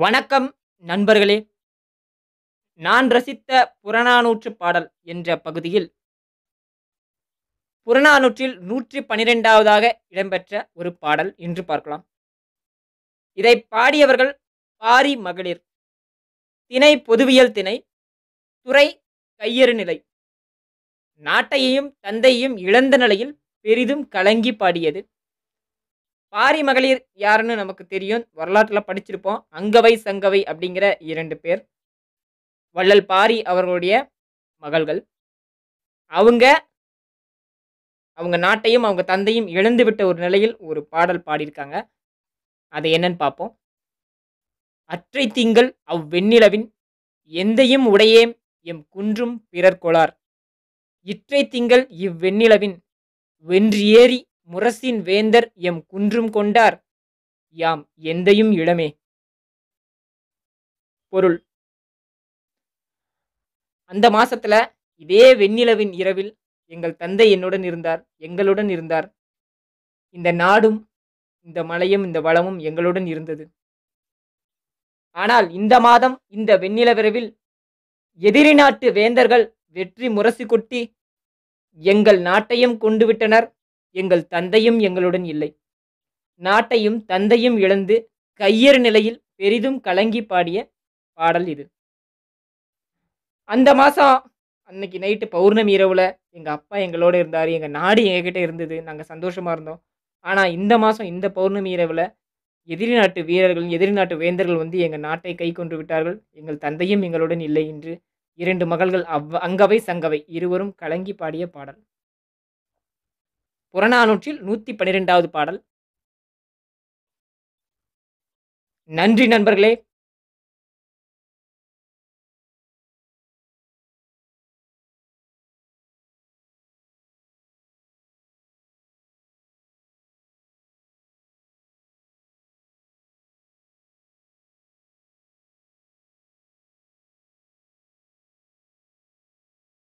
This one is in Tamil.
வணக்கம் நண்பர்களே நான் ரசித்த புறநானூற்று பாடல் என்ற பகுதியில் புறநானூற்றில் நூற்றி பனிரெண்டாவதாக இடம்பெற்ற ஒரு பாடல் இன்று பார்க்கலாம் இதை பாடியவர்கள் பாரி மகளிர் திணை பொதுவியல் திணை துறை கையறு நிலை நாட்டையையும் தந்தையையும் இழந்த நிலையில் பெரிதும் கலங்கி பாடியது பாரி மகளிர் யாருன்னு நமக்கு தெரியும் வரலாற்றில் படிச்சிருப்போம் அங்கவை சங்கவை அப்படிங்கிற இரண்டு பேர் வள்ளல் பாரி அவர்களுடைய மகள்கள் அவங்க அவங்க நாட்டையும் அவங்க தந்தையும் இழந்துவிட்ட ஒரு நிலையில் ஒரு பாடல் பாடியிருக்காங்க அது என்னன்னு பார்ப்போம் அற்றை திங்கள் அவ்வெண்ணிலவின் எந்தையும் உடையேம் எம் குன்றும் பிறர் கொளார் இற்றை திங்கள் இவ்வெண்ணிலவின் வென்றியேறி முரசின் வேந்தர் எம் குன்றும் கொண்டார் யாம் எந்தையும் இளமே பொருள் அந்த மாசத்துல இதே வெண்ணிலவின் இரவில் எங்கள் தந்தை என்னுடன் இருந்தார் எங்களுடன் இருந்தார் இந்த நாடும் இந்த மலையும் இந்த வளமும் எங்களுடன் இருந்தது ஆனால் இந்த மாதம் இந்த வெண்ணிலவிரவில் எதிரி நாட்டு வேந்தர்கள் வெற்றி முரசு கொட்டி எங்கள் நாட்டையும் கொண்டு விட்டனர் எங்கள் தந்தையும் எங்களுடன் இல்லை நாட்டையும் தந்தையும் இழந்து கையறு நிலையில் பெரிதும் கலங்கி பாடிய பாடல் இது அந்த மாதம் அன்னைக்கு நைட்டு பௌர்ணமி இரவில் எங்கள் அப்பா எங்களோட இருந்தார் எங்கள் நாடு எங்ககிட்ட இருந்தது நாங்கள் சந்தோஷமாக இருந்தோம் ஆனால் இந்த மாதம் இந்த பௌர்ணமி இரவில் எதிரி நாட்டு வீரர்கள் எதிரி நாட்டு வேந்தர்கள் வந்து எங்கள் நாட்டை கை கொண்டு விட்டார்கள் எங்கள் தந்தையும் எங்களுடன் இல்லை என்று இரண்டு மகள்கள் அவ் அங்கவை சங்கவை இருவரும் கலங்கி பாடிய பாடல் புறநானூற்றில் நூற்றி பன்னிரெண்டாவது பாடல் நன்றி நண்பர்களே